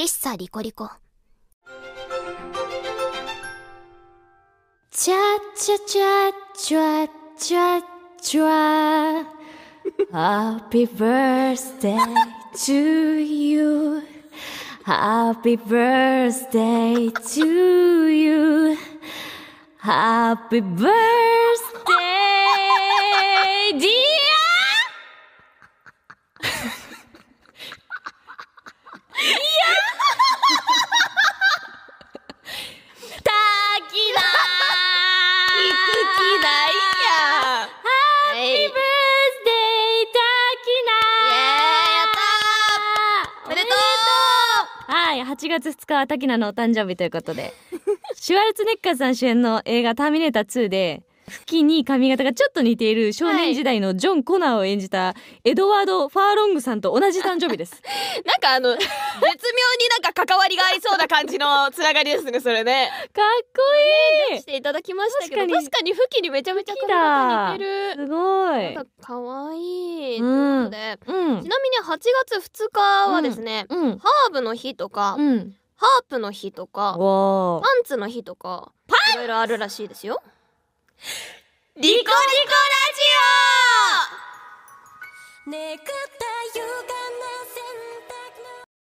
喫茶リコリコチャチャチャチャチャチャハピーバースデートゥーユーハピーバースデートゥユーハピーバースデーはい8月2日はキナのお誕生日ということで シュワルツネッカーさん主演の映画「ターミネーター2」でフキに髪型がちょっと似ている少年時代のジョン・コナーを演じたエドワード・ファーロングさんと同じ誕生日です なんかあの絶妙になんか関わりがありそうな感じのつながりですねそれね かっこいい、ね、いただきましたけど確かに確かにフキにめちゃめちゃ体似てるすごいなんか可愛いということで、うん、ちなみに8月2日はですね、うんうん、ハーブの日とか、ハープの日とかパンツの日とかいろいろあるらしいですよリコリコラジオ